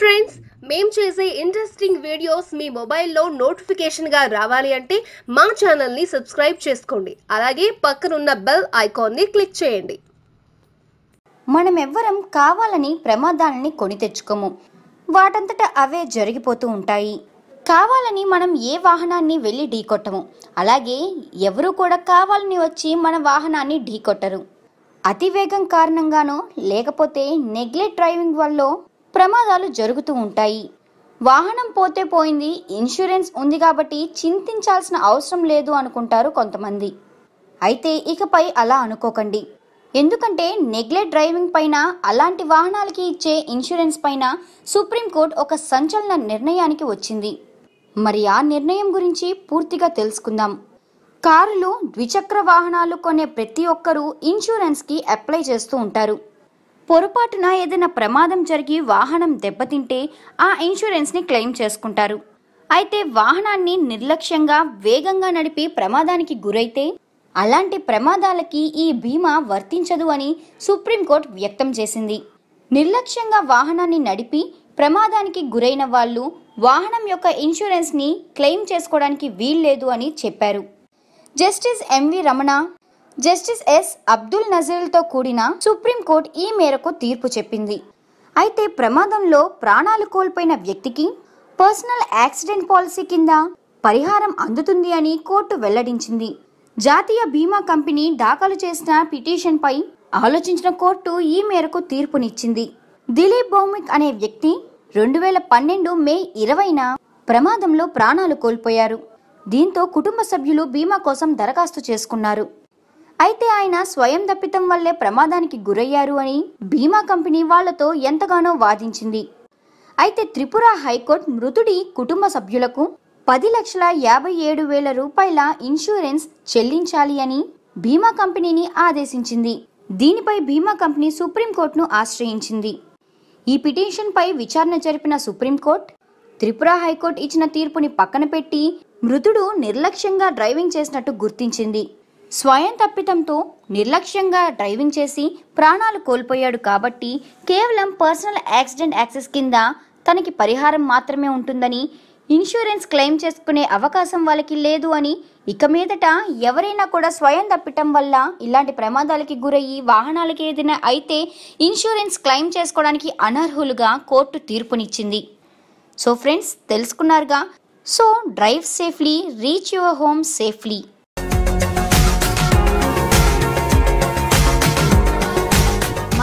friends మేం చేసే interesting videos మీ మొబైల్లో నోటిఫికేషన్గా రావాలి అంటే మా ఛానల్ని సబ్స్క్రైబ్ చేసుకోండి అలాగే పక్కనున్న బెల్ ఐకాన్ని క్లిక్ చేయండి మనం ఎవ్వరం కావాలని ప్రమాదాలని కొని తెచ్చుకోము వాటంతట అవే జరిగిపోతూ ఉంటాయి కావాలని మనం ఏ వాహనాన్ని వెళ్ళి ఢీకొట్టము అలాగే ఎవరు కూడా కావాలని వచ్చి మన వాహనాన్ని ఢీకొట్టరు అతివేగం కారణంగానో లేకపోతే నెగ్లెక్ట్ డ్రైవింగ్ వల్ల ప్రమాదాలు జరుగుతూ ఉంటాయి వాహనం పోతే పోయింది ఇన్సూరెన్స్ ఉంది కాబట్టి చింతించాల్సిన అవసరం లేదు అనుకుంటారు కొంతమంది అయితే ఇకపై అలా అనుకోకండి ఎందుకంటే నెగ్లెక్ట్ డ్రైవింగ్ పైన అలాంటి వాహనాలకి ఇచ్చే ఇన్సూరెన్స్ పైన సుప్రీంకోర్టు ఒక సంచలన నిర్ణయానికి వచ్చింది మరి ఆ నిర్ణయం గురించి పూర్తిగా తెలుసుకుందాం కారులు ద్విచక్ర వాహనాలు కొనే ప్రతి ఒక్కరూ ఇన్సూరెన్స్కి అప్లై చేస్తూ ఉంటారు పొరపాటున ఏదైనా ప్రమాదం జరిగి వాహనం దెబ్బతింటే ఆ ఇన్సూరెన్స్ని క్లెయిమ్ చేసుకుంటారు అయితే వాహనాన్ని నిర్లక్ష్యంగా వేగంగా నడిపి ప్రమాదానికి గురైతే అలాంటి ప్రమాదాలకి ఈ బీమా వర్తించదు అని సుప్రీంకోర్టు వ్యక్తం చేసింది నిర్లక్ష్యంగా వాహనాన్ని నడిపి ప్రమాదానికి గురైన వాళ్ళు వాహనం యొక్క ఇన్సూరెన్స్ని క్లెయిమ్ చేసుకోవడానికి వీల్లేదు అని చెప్పారు justice M V Ramana justice S Abdul నజీర్లతో కూడిన సుప్రీంకోర్టు ఈ మేరకు తీర్పు చెప్పింది అయితే ప్రమాదంలో ప్రాణాలు కోల్పోయిన వ్యక్తికి పర్సనల్ యాక్సిడెంట్ పాలసీ కింద పరిహారం అందుతుంది అని కోర్టు వెల్లడించింది జాతీయ బీమా కంపెనీ దాఖలు చేసిన పిటిషన్పై ఆలోచించిన కోర్టు ఈ మేరకు తీర్పునిచ్చింది దిలీప్ భౌమిక్ అనే వ్యక్తి రెండు వేల పన్నెండు మే ఇరవైన ప్రమాదంలో ప్రాణాలు కోల్పోయారు దీంతో కుటుంబ సభ్యులు బీమా కోసం దరఖాస్తు చేసుకున్నారు అయితే ఆయన స్వయం తప్పితం వల్లే ప్రమాదానికి గురయ్యారు అని బీమా కంపెనీ వాళ్లతో ఎంతగానో వాదించింది అయితే త్రిపుర హైకోర్టు మృతుడి కుటుంబ సభ్యులకు పది లక్షల యాభై ఏడు వేల రూపాయల ఇన్సూరెన్స్ చెల్లించాలి అని బీమా కంపెనీని ఆదేశించింది దీనిపై బీమా కంపెనీ సుప్రీంకోర్టును ఆశ్రయించింది ఈ పిటిషన్పై విచారణ జరిపిన సుప్రీంకోర్టు త్రిపుర హైకోర్టు ఇచ్చిన తీర్పుని పక్కన పెట్టి మృతుడు నిర్లక్ష్యంగా డ్రైవింగ్ చేసినట్టు గుర్తించింది స్వయం తప్పితంతో నిర్లక్ష్యంగా డ్రైవింగ్ చేసి ప్రాణాలు కోల్పోయాడు కాబట్టి కేవలం పర్సనల్ యాక్సిడెంట్ యాక్సెస్ కింద తనకి పరిహారం మాత్రమే ఉంటుందని ఇన్సూరెన్స్ క్లెయిమ్ చేసుకునే అవకాశం వాళ్ళకి లేదు అని ఇక మీదట ఎవరైనా కూడా స్వయం తప్పిటం వల్ల ఇలాంటి ప్రమాదాలకి గురయ్యి వాహనాలకి ఏదైనా అయితే ఇన్సూరెన్స్ క్లెయిమ్ చేసుకోవడానికి అనర్హులుగా కోర్టు తీర్పునిచ్చింది సో ఫ్రెండ్స్ తెలుసుకున్నారుగా so drive safely reach your home safely